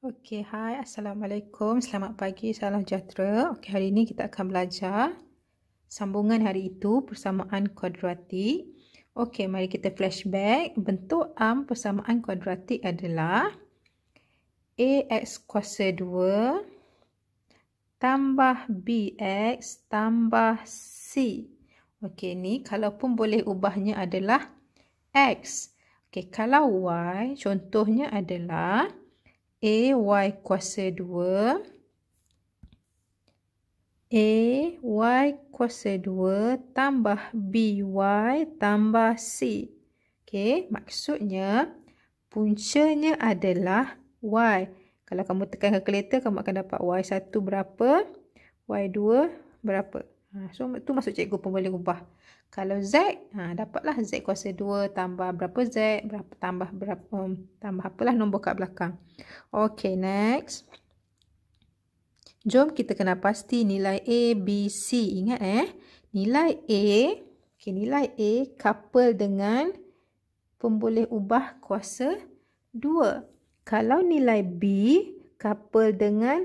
Okey, hai. Assalamualaikum. Selamat pagi. Salam sejahtera. Okey, hari ini kita akan belajar sambungan hari itu persamaan kuadratik. Okey, mari kita flashback. Bentuk am persamaan kuadratik adalah AX kuasa 2 tambah BX tambah C. Okey, ni kalaupun boleh ubahnya adalah X. Okey, kalau Y contohnya adalah AY kuasa 2 AY kuasa 2 tambah BY tambah C. Okey, maksudnya puncanya adalah Y. Kalau kamu tekan kalkulator, kamu akan dapat Y1 berapa, Y2 berapa. Ha, so, tu masuk cikgu pun boleh ubah. Kalau Z, ha, dapatlah Z kuasa 2 tambah berapa Z, berapa, tambah berapa, um, tambah apalah nombor kat belakang. Okay, next. Jom kita kena pasti nilai A, B, C. Ingat eh, nilai A, okay, nilai A couple dengan pemboleh ubah kuasa 2. Kalau nilai B couple dengan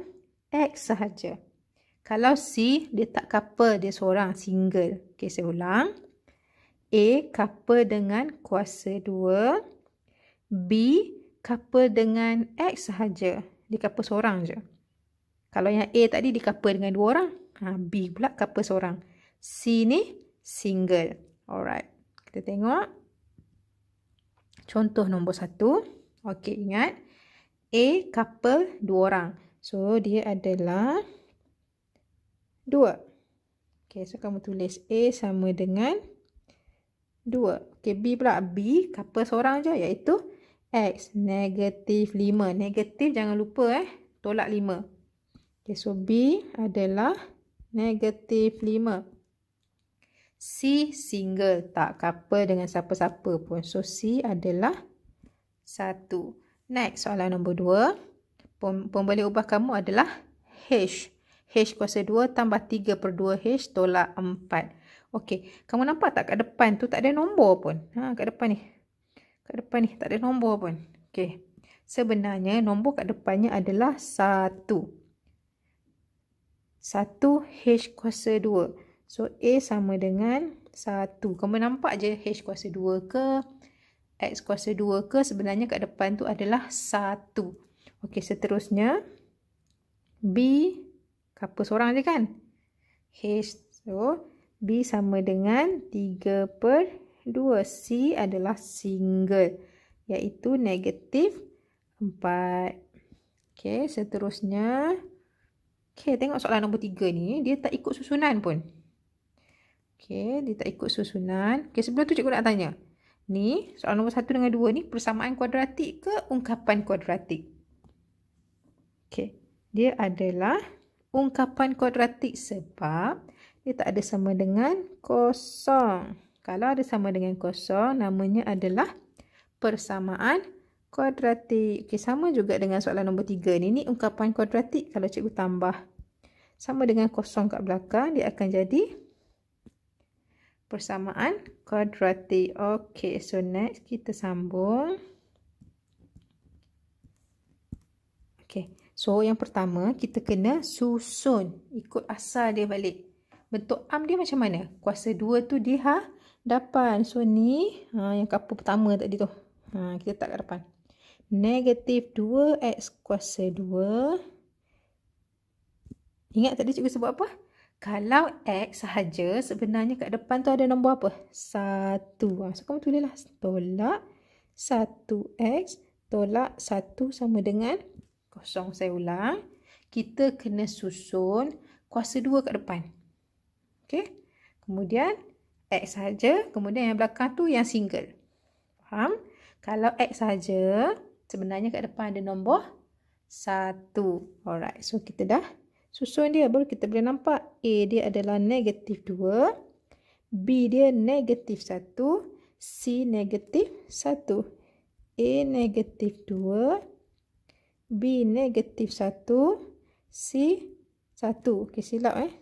X sahaja. Kalau C, dia tak couple dia seorang, single. Okay, saya ulang. A, couple dengan kuasa 2. B, couple dengan X sahaja. Dia couple seorang je. Kalau yang A tadi, dia couple dengan dua orang. Ha, B pula couple seorang. C ni, single. Alright. Kita tengok. Contoh nombor satu. Okay, ingat. A couple dua orang. So, dia adalah... 2. Okey, so kamu tulis A sama dengan 2. Okey, B pula. B, couple seorang je iaitu X negatif 5. Negatif jangan lupa eh. Tolak 5. Okey, so B adalah negatif 5. C single. Tak couple dengan siapa-siapa pun. So, C adalah 1. Next, soalan nombor 2. Pemboleh ubah kamu adalah H. H. H kuasa 2 tambah 3 per 2 H tolak 4. Okey. Kamu nampak tak kat depan tu tak ada nombor pun. Ha, kat depan ni. Kat depan ni tak ada nombor pun. Okey. Sebenarnya nombor kat depannya adalah 1. 1 H kuasa 2. So A sama dengan 1. Kamu nampak je H kuasa 2 ke X kuasa 2 ke sebenarnya kat depan tu adalah 1. Okey seterusnya. B Kapa seorang je kan? H so B sama dengan 3 per 2. C adalah single iaitu negatif 4. Okay seterusnya. Okay tengok soalan nombor 3 ni. Dia tak ikut susunan pun. Okay dia tak ikut susunan. Okay sebelum tu cikgu nak tanya. Ni soalan nombor 1 dengan 2 ni persamaan kuadratik ke ungkapan kuadratik? Okay dia adalah ungkapan kuadratik sebab dia tak ada sama dengan kosong. Kalau ada sama dengan kosong, namanya adalah persamaan kuadratik. Okey, sama juga dengan soalan nombor tiga ni. Ni ungkapan kuadratik kalau cikgu tambah. Sama dengan kosong kat belakang, dia akan jadi persamaan kuadratik. Okey, so next kita sambung. Okey. So yang pertama kita kena susun ikut asal dia balik. Bentuk am dia macam mana? Kuasa dua tu dia ha hadapan. So ni ha, yang kapu pertama tadi tu. Ha, kita letak kat depan. Negatif 2x kuasa 2. Ingat tadi cikgu sebut apa? Kalau x sahaja sebenarnya kat depan tu ada nombor apa? 1. Ha, ah, so kamu tulislah tolak 1x tolak 1 sama dengan 2 kosong saya ulang. Kita kena susun kuasa 2 kat depan. Okey. Kemudian X saja, kemudian yang belakang tu yang single. Faham? Kalau X saja, sebenarnya kat depan ada nombor 1. Alright. So kita dah susun dia baru kita boleh nampak A dia adalah negatif 2, B dia negatif 1, C negatif 1. A negatif 2, B negatif 1 C 1 Ok silap eh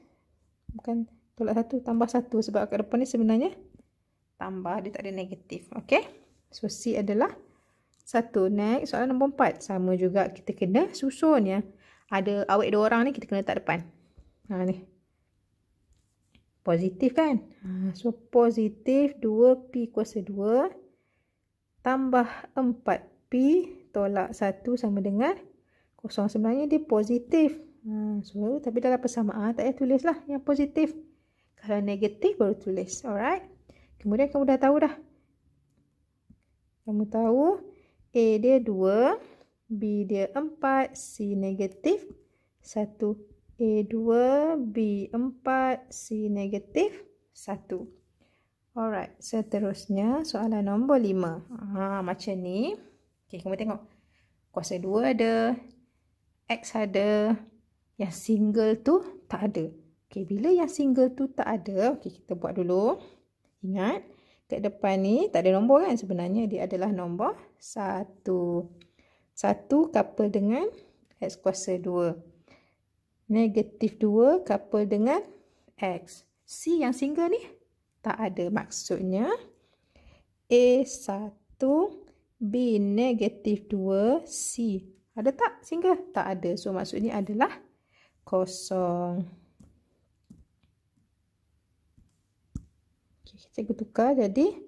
Bukan tolak 1 tambah 1 Sebab kat depan ni sebenarnya Tambah dia tak ada negatif Ok So C adalah 1 Next soalan nombor 4 Sama juga kita kena susun ya Ada awet dua orang ni kita kena letak depan Ha ni Positif kan ha, So positif 2P kuasa 2 Tambah 4P tolak 1 sama dengan kosong Sebenarnya dia positif. Ha, so, tapi dalam persamaan tak payah tulislah yang positif. Kalau negatif baru tulis. Alright. Kemudian kamu dah tahu dah. Kamu tahu A dia 2, B dia 4, C negatif 1. A 2, B 4, C negatif 1. Alright, seterusnya soalan nombor 5. Ha, macam ni. Okay, kita tengok. Kuasa 2 ada. X ada. Yang single tu tak ada. Okay, bila yang single tu tak ada. Okay, kita buat dulu. Ingat. Kat depan ni tak ada nombor kan? Sebenarnya dia adalah nombor 1. 1 couple dengan X kuasa 2. Negatif 2 couple dengan X. C yang single ni tak ada. Maksudnya A1 B negatif 2 C. Ada tak single? Tak ada. So maksudnya adalah kosong. Okay, kita tukar jadi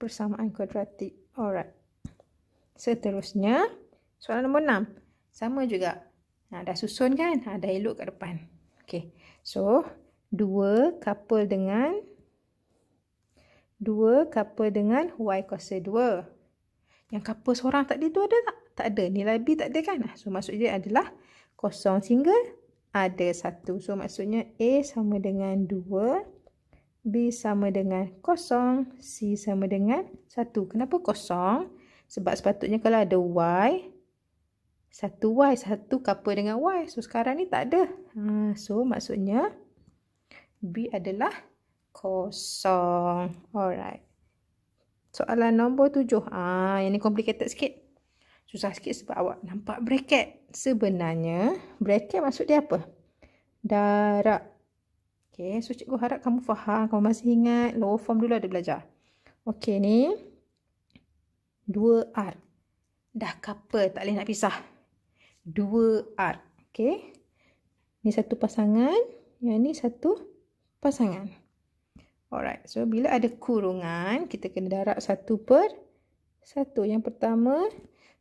persamaan kuadratik. Alright. Seterusnya, soalan nombor 6. Sama juga. Ha, dah susun kan? Ha, dah elok kat depan. Okay. So, 2 couple dengan 2 couple dengan y kuasa 2. Yang couple seorang tak tadi tu ada tak? Tak ada. Nilai B tak ada kan? So maksud dia adalah kosong single. ada 1. So maksudnya A sama dengan 2. B sama dengan kosong. C sama dengan 1. Kenapa kosong? Sebab sepatutnya kalau ada Y, satu Y, satu couple dengan Y. So sekarang ni tak ada. Ha, so maksudnya B adalah kosong. Alright. Soalan nombor tujuh. Ah, yang ni complicated sikit. Susah sikit sebab awak nampak bracket. Sebenarnya, bracket maksud dia apa? Darab. Okay, so cikgu harap kamu faham. Kamu masih ingat low form dulu ada belajar. Okay, ni. 2R. Dah couple, tak boleh nak pisah. 2R. Okay. Ni satu pasangan. Yang ni satu pasangan. Alright, so bila ada kurungan, kita kena darab satu per satu. Yang pertama,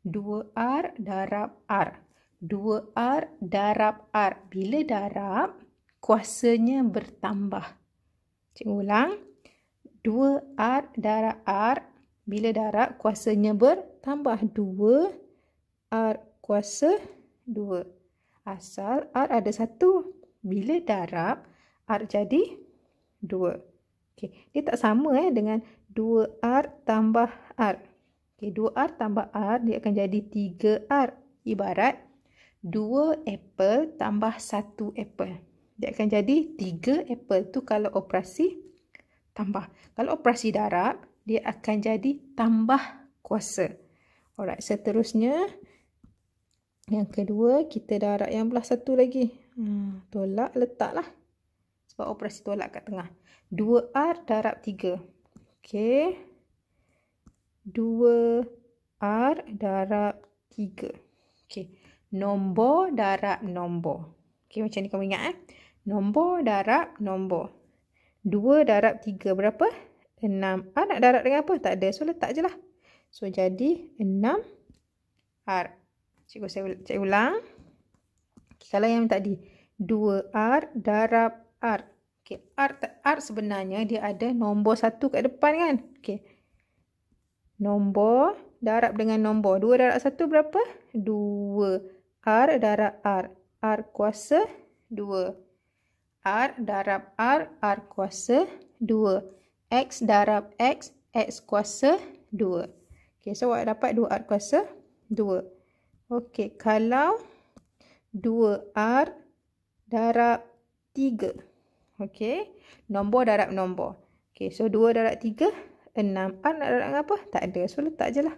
2R darab R. 2R darab R. Bila darab, kuasanya bertambah. Cikgu ulang. 2R darab R. Bila darab, kuasanya bertambah. 2R kuasa 2. Asal R ada 1. Bila darab, R jadi 2. Okey, Dia tak sama eh, dengan 2R tambah R. Okey, 2R tambah R dia akan jadi 3R. Ibarat 2 apple tambah 1 apple. Dia akan jadi 3 apple tu kalau operasi tambah. Kalau operasi darab, dia akan jadi tambah kuasa. Alright, seterusnya. Yang kedua, kita darab yang belah satu lagi. Hmm, tolak, letaklah. Sebab operasi tolak kat tengah. 2R darab 3. Okey. 2R darab 3. Okey. Nombor darab nombor. Okey macam ni kamu ingat eh. Nombor darab nombor. 2 darab 3 berapa? 6. Ah nak darab dengan apa? Tak ada. So letak je lah. So jadi 6R. Cikgu saya ulang. Okay, kalau yang tadi. 2R darab R. Okay, R, R sebenarnya dia ada nombor satu kat depan kan? Okey, Nombor darab dengan nombor. Dua darab satu berapa? Dua. R darab R. R kuasa dua. R darab R. R kuasa dua. X darab X. X kuasa dua. Okey, so awak dapat dua R kuasa dua. Okey, kalau dua R darab tiga. Okey, Nombor darab nombor. Okey, So, 2 darab 3. 6. R nak darab apa? Tak ada. So, letak je lah.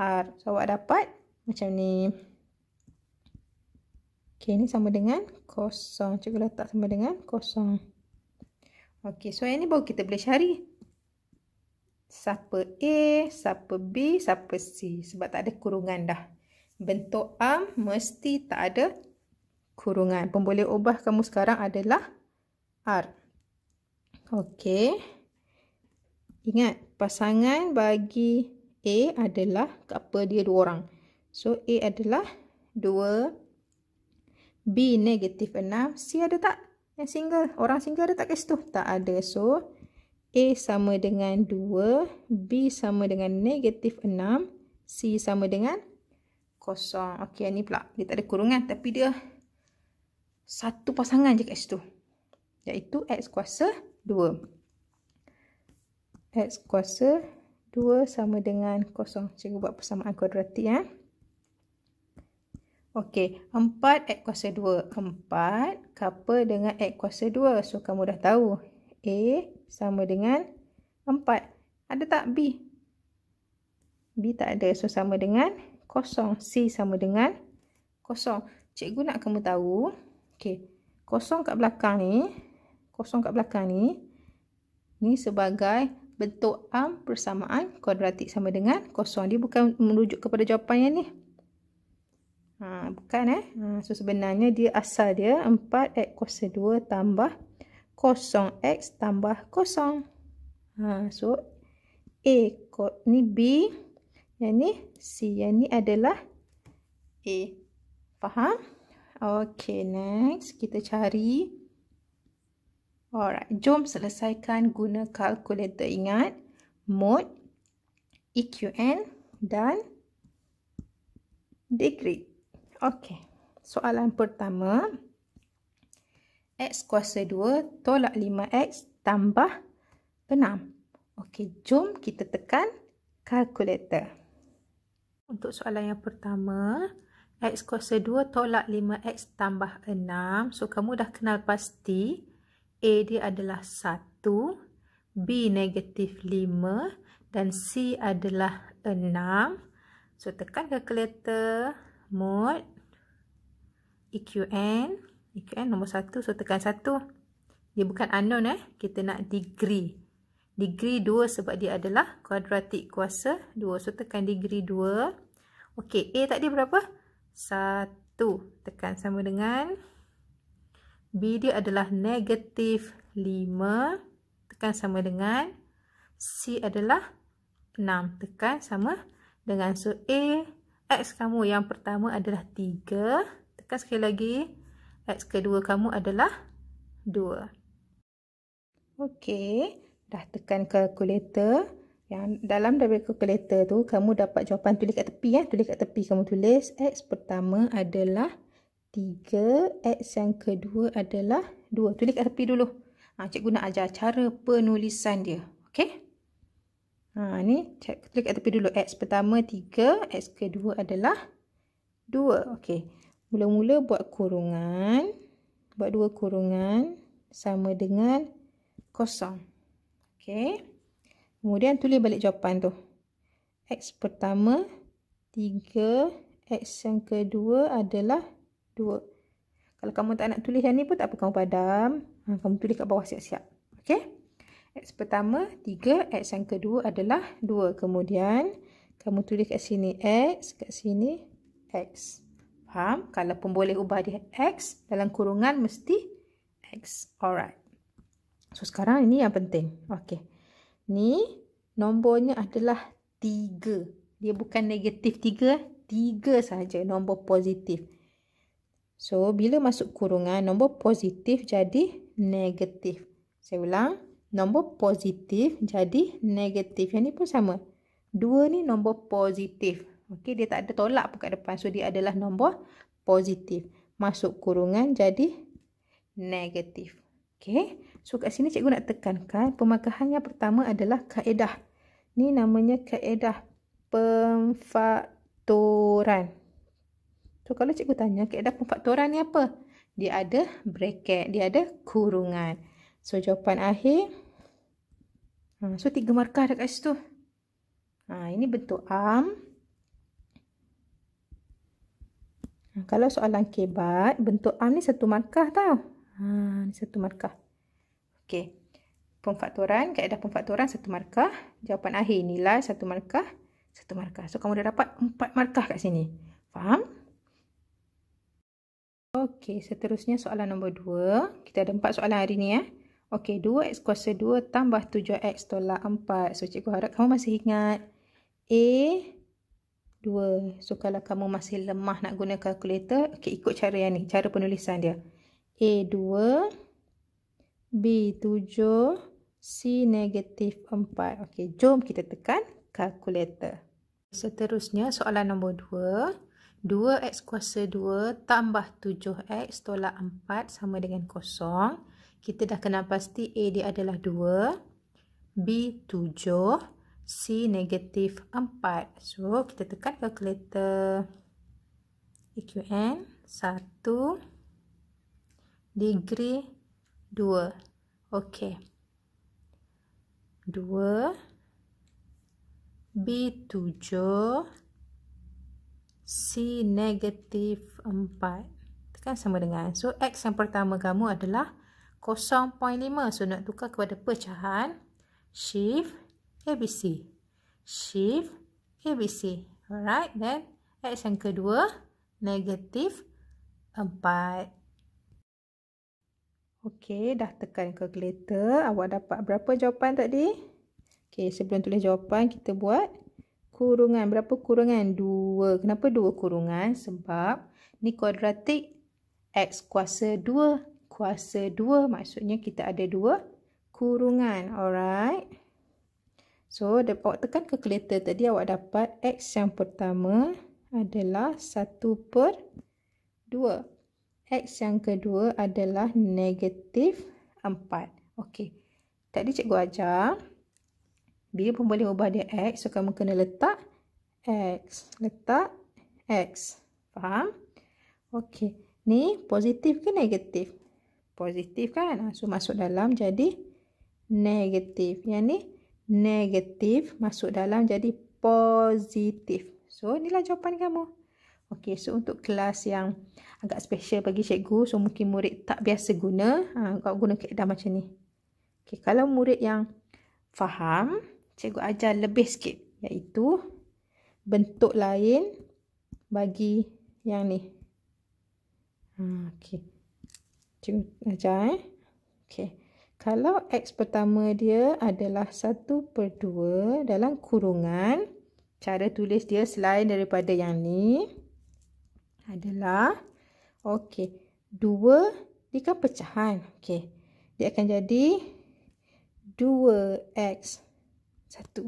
R. So, awak dapat macam ni. Okey, Ni sama dengan kosong. Cikgu letak sama dengan kosong. Okey, So, yang ni baru kita boleh cari. Siapa A, siapa B, siapa C. Sebab tak ada kurungan dah. Bentuk am mesti tak ada kurungan. Pemboleh ubah kamu sekarang adalah R. Okey. Ingat, pasangan bagi A adalah couple dia dua orang. So, A adalah dua. B negatif enam. C ada tak? Yang single. Orang single ada tak kes tu? Tak ada. So, A sama dengan dua. B sama dengan negatif enam. C sama dengan kosong. Okey, ni pula. Dia tak ada kurungan. Tapi dia satu pasangan je kat situ iaitu x kuasa 2. x kuasa 2 sama dengan kosong. Cikgu buat persamaan kuadratik ya. Okey, 4 x kuasa 2. 4 couple dengan x kuasa 2. So, kamu dah tahu. A sama dengan 4. Ada tak B? B tak ada. So, sama dengan kosong. C sama dengan kosong. Cikgu nak kamu tahu. Okey, kosong kat belakang ni kosong kat belakang ni ni sebagai bentuk am persamaan kuadratik sama dengan kosong dia bukan merujuk kepada jawapan yang ni ha, bukan eh ha, so sebenarnya dia asal dia 4x kuasa 2 tambah 0x tambah 0 ha, so A ni B yang ni C yang ni adalah A faham? ok next kita cari Alright, jom selesaikan guna kalkulator ingat, mode, EQN dan degree. Okay, soalan pertama. X kuasa 2 tolak 5X tambah 6. Okay, jom kita tekan kalkulator. Untuk soalan yang pertama, X kuasa 2 tolak 5X tambah 6. So, kamu dah kenal pasti. A dia adalah 1, B negatif 5 dan C adalah 6. So tekan calculator mode EQN, EQN nombor 1 so tekan 1. Dia bukan unknown eh, kita nak degree. Degree 2 sebab dia adalah kuadratik kuasa 2. So tekan degree 2. Okey, A dia berapa? 1. Tekan sama dengan B dia adalah negatif 5 tekan sama dengan C adalah 6 tekan sama dengan so A X kamu yang pertama adalah 3 tekan sekali lagi X kedua kamu adalah 2 Okey dah tekan kalkulator yang dalam dari kalkulator tu kamu dapat jawapan tulis kat tepi ya tulis kat tepi kamu tulis X pertama adalah tiga X yang kedua adalah dua Tulis kat tepi dulu. Ha, cikgu nak ajar cara penulisan dia. Okey. Ha, ni, cik, tulis kat tepi dulu. X pertama tiga X kedua adalah dua. Okey. Mula-mula buat kurungan. Buat dua kurungan sama dengan kosong. Okey. Kemudian tulis balik jawapan tu. X pertama tiga X yang kedua adalah dua. Kalau kamu tak nak tulis yang ni pun tak apa kamu padam. Ha, kamu tulis kat bawah siap-siap. Okey. X pertama 3, X yang kedua adalah 2. Kemudian kamu tulis kat sini X, kat sini X. Faham? Kalau pun boleh ubah dia X, dalam kurungan mesti X. Alright. So sekarang ini yang penting. Okey. Ni nombornya adalah 3. Dia bukan negatif 3. 3 saja nombor positif. 3. So, bila masuk kurungan, nombor positif jadi negatif. Saya ulang. Nombor positif jadi negatif. Yang ni pun sama. Dua ni nombor positif. Okey, dia tak ada tolak pun kat depan. So, dia adalah nombor positif. Masuk kurungan jadi negatif. Okey. So, kat sini cikgu nak tekankan. Pemakahan yang pertama adalah kaedah. Ni namanya kaedah pemfaktoran. So kalau cikgu tanya kaedah pemfaktoran ni apa? Dia ada bracket, dia ada kurungan. So jawapan akhir. Ha, so tiga markah dekat situ. Ha, ini bentuk am. Ha, kalau soalan kebat, bentuk am ni satu markah tau. Ha, ni satu markah. Okey. Pemfaktoran, kaedah pemfaktoran satu markah. Jawapan akhir nilai satu markah. Satu markah. So kamu dah dapat empat markah kat sini. Faham? Okey, seterusnya soalan nombor 2. Kita ada empat soalan hari ni ya. Okey, 2x kuasa 2 tambah 7x tolak 4. So, cikgu harap kamu masih ingat. A, 2. So, kalau kamu masih lemah nak guna kalkulator, okey, ikut cara yang ni, cara penulisan dia. A, 2. B, 7. C, negatif 4. Okey, jom kita tekan kalkulator. Seterusnya, soalan nombor 2. 2x kuasa 2 tambah 7x tolak 4 sama dengan kosong. Kita dah kenal pasti A dia adalah 2, B 7, C negatif 4. So, kita tekan kalkulator EQN 1 degree 2. Okey. 2, B 7, C negatif 4 Tekan sama dengan So X yang pertama kamu adalah 0.5 So nak tukar kepada pecahan Shift ABC Shift ABC Alright then X yang kedua Negatif 4 Okey, dah tekan calculator Awak dapat berapa jawapan tadi? Okey, sebelum tulis jawapan kita buat kurungan berapa kurungan 2 kenapa 2 kurungan sebab ni kuadratik x kuasa 2 kuasa 2 maksudnya kita ada 2 kurungan alright so awak tekan calculator tadi awak dapat x yang pertama adalah 1 per 2 x yang kedua adalah negatif 4 Okey. tadi cikgu ajar dia pun boleh ubah dia x so kamu kena letak x letak x faham okey ni positif ke negatif positif kan ah, so masuk dalam jadi negatif yang ni negatif masuk dalam jadi positif so inilah jawapan kamu Okey, so untuk kelas yang agak special bagi cikgu, so mungkin murid tak biasa guna, ha, kau guna keadaan macam ni. Okey, kalau murid yang faham, cikgu ajar lebih sikit iaitu bentuk lain bagi yang ni. Ha okey. Cikgu ajar eh. Okey. Kalau x pertama dia adalah 1/2 dalam kurungan cara tulis dia selain daripada yang ni adalah okey 2 dikan pecahan okey dia akan jadi 2x satu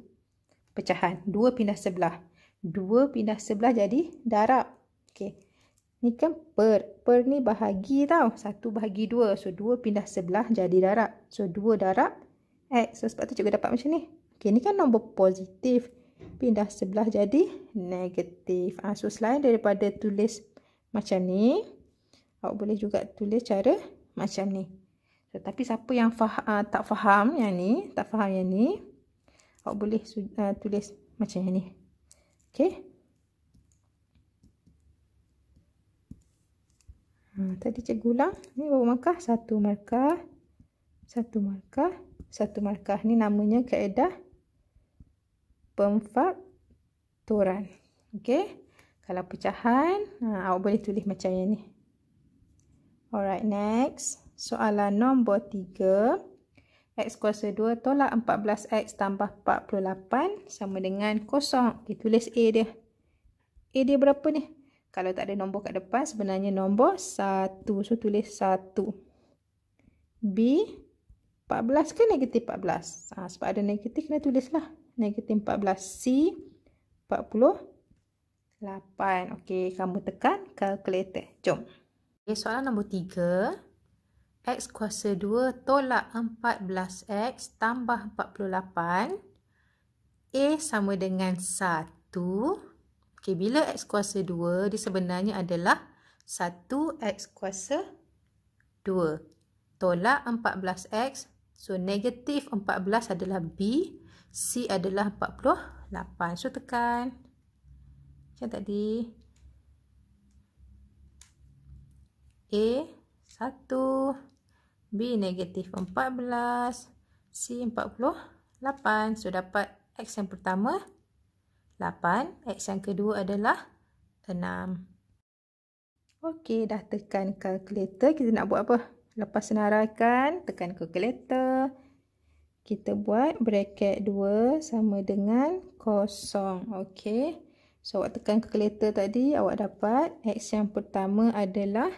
pecahan dua pindah sebelah dua pindah sebelah jadi darab okey ni kan per per ni bahagi tau satu bahagi dua so dua pindah sebelah jadi darab so dua darab x so sebab tu juga dapat macam ni okey ni kan nombor positif pindah sebelah jadi negatif ha, so selain daripada tulis macam ni awak boleh juga tulis cara macam ni tetapi siapa yang faham, ah, tak faham yang ni, tak faham yang ni, awak boleh uh, tulis macam ni. Okay. Ha, tadi cikgu ulang. Ni berapa markah? Satu markah. Satu markah. Satu markah. Ni namanya kaedah pemfaktoran. Okay. Kalau pecahan, ha, awak boleh tulis macam ni. Alright, next. Soalan nombor tiga. X kuasa 2 tolak 14X tambah 48 sama dengan kosong. Dia tulis A dia. A dia berapa ni? Kalau tak ada nombor kat depan sebenarnya nombor 1. So tulis 1. B 14 ke negatif 14? Ha, sebab ada negatif kena tulislah. Negatif 14. C 48. Okey kamu tekan calculator. Jom. Okay, soalan nombor 3. X kuasa 2 tolak 14X tambah 48. A sama dengan 1. Okey, bila X kuasa 2, dia sebenarnya adalah 1X kuasa 2. Tolak 14X. So, negatif 14 adalah B. C adalah 48. So, tekan. Macam tadi. A, 1. 1. B negatif 14 C 48 So dapat X yang pertama 8 X yang kedua adalah 6 Okey, dah tekan kalkulator. Kita nak buat apa? Lepas senaraikan, tekan kalkulator. Kita buat bracket 2 sama dengan kosong. Okey So, awak tekan kalkulator tadi Awak dapat X yang pertama adalah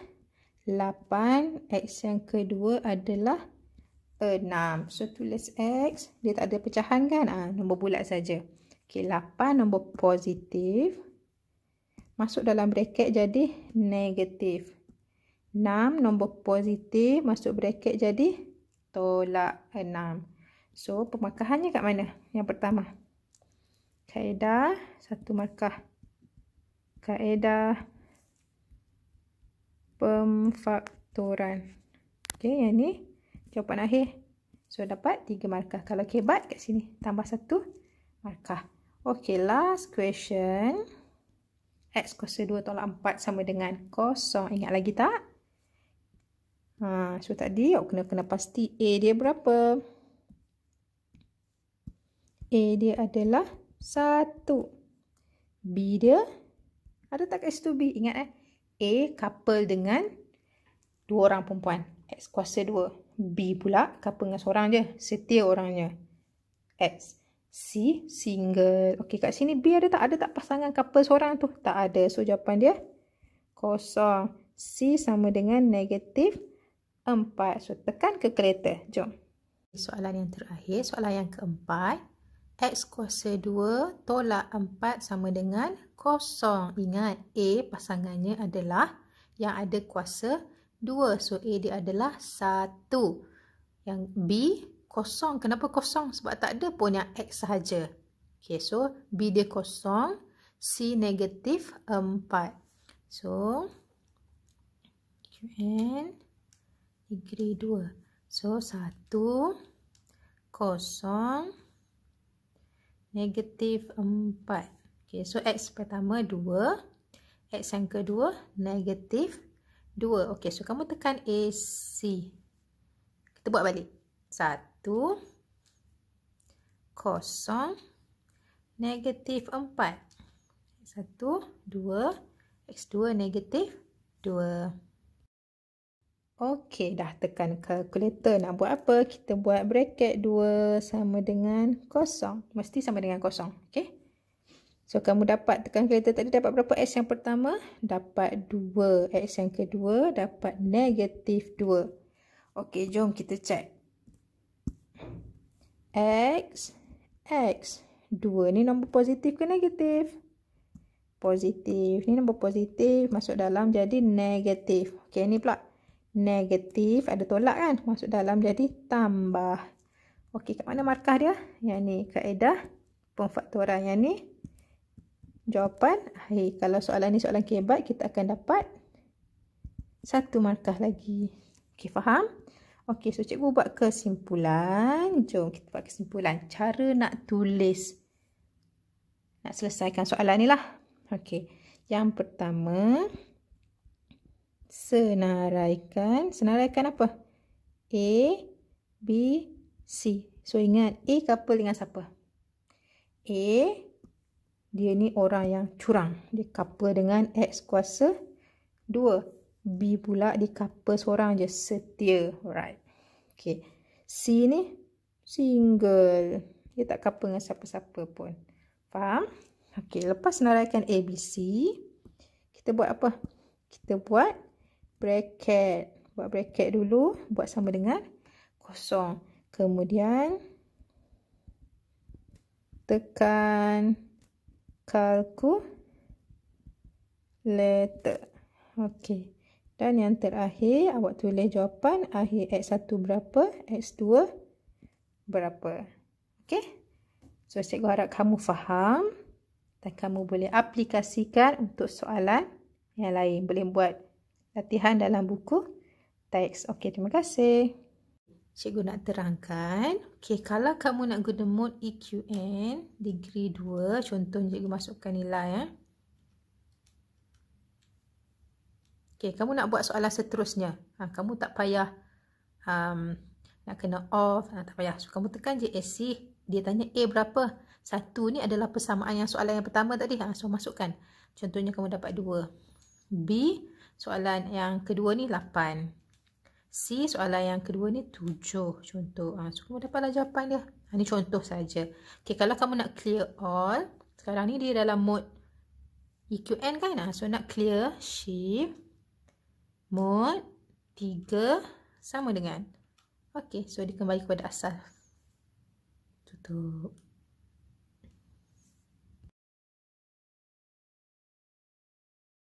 Lapan X yang kedua adalah enam. So, tulis X. Dia tak ada pecahan kan? Ha, nombor bulat saja. Okey, lapan nombor positif. Masuk dalam bracket jadi negatif. Enam nombor positif. Masuk bracket jadi tolak enam. So, pemakahannya kat mana? Yang pertama. Kaedah. Satu markah. Kaedah pemfaktoran. Okey, yang ni jawapan akhir. So, dapat 3 markah. Kalau kebat kat sini, tambah 1 markah. Okey, last question. X kuasa 2 tolak 4 sama dengan kosong. Ingat lagi tak? Ha, so, tadi awak kena-kena pasti A dia berapa? A dia adalah 1. B dia ada tak kat situ B? Ingat eh. A couple dengan dua orang perempuan. X kuasa dua. B pula couple dengan seorang je. Setia orangnya. X. C single. Okey kat sini B ada tak? Ada tak pasangan couple seorang tu? Tak ada. So jawapan dia kosong. C sama dengan negatif empat. So tekan ke kereta. Jom. Soalan yang terakhir. Soalan yang keempat. X kuasa 2 tolak 4 sama dengan kosong Ingat A pasangannya adalah yang ada kuasa 2. So A dia adalah 1. Yang B kosong. Kenapa kosong? Sebab tak ada pun yang X sahaja. Okay, so B dia kosong. C negatif 4. So, n, degree 2. So, 1 kosong negatif 4. Okay, so x pertama 2. X yang kedua negatif 2. Okay, so kamu tekan AC. Kita buat balik. 1, kosong, negatif 4. 1, 2, x2 negatif 2. Okey, dah tekan kalkulator. Nak buat apa? Kita buat bracket 2 sama dengan kosong. Mesti sama dengan kosong, Okey. So, kamu dapat tekan kalkulator tadi dapat berapa? X yang pertama dapat 2. X yang kedua dapat negatif 2. Okey, jom kita cek. X, X. 2 ni nombor positif ke negatif? Positif. Ni nombor positif masuk dalam jadi negatif. Okey, ni pula negatif ada tolak kan masuk dalam jadi tambah okey kat mana markah dia yang ni kaedah pemfaktoran yang ni jawapan hey, kalau soalan ni soalan kebat kita akan dapat satu markah lagi okey faham okey so cikgu buat kesimpulan jom kita buat kesimpulan cara nak tulis nak selesaikan soalan ni lah okey yang pertama senaraikan. Senaraikan apa? A, B, C. So, ingat A couple dengan siapa? A, dia ni orang yang curang. Dia couple dengan X kuasa 2. B pula dia couple seorang je. Setia. Alright. Okay. C ni single. Dia tak couple dengan siapa-siapa pun. Faham? Okay. Lepas senaraikan A, B, C. Kita buat apa? Kita buat bracket. Buat bracket dulu. Buat sama dengan kosong. Kemudian tekan calculator. Okey. Dan yang terakhir, awak tulis jawapan akhir X1 berapa, X2 berapa. Okey. So, cikgu harap kamu faham dan kamu boleh aplikasikan untuk soalan yang lain. Boleh buat latihan dalam buku teks. Okey, terima kasih. Cikgu nak terangkan. Okey, kalau kamu nak guna mode EQN degree 2, contoh cikgu masukkan nilai. Eh. Okey, kamu nak buat soalan seterusnya. Ha, kamu tak payah um, nak kena off. Ha, tak payah. So, kamu tekan je AC. Dia tanya A berapa? Satu ni adalah persamaan yang soalan yang pertama tadi. Ha, so, masukkan. Contohnya kamu dapat dua B, soalan yang kedua ni 8 C soalan yang kedua ni 7 contoh ha, so kamu dapatlah jawapan dia ha, ni contoh saja. Okay, kalau kamu nak clear all sekarang ni dia dalam mode EQN kan ha, so nak clear shift mode 3 sama dengan Okay, so dia kembali kepada asal tutup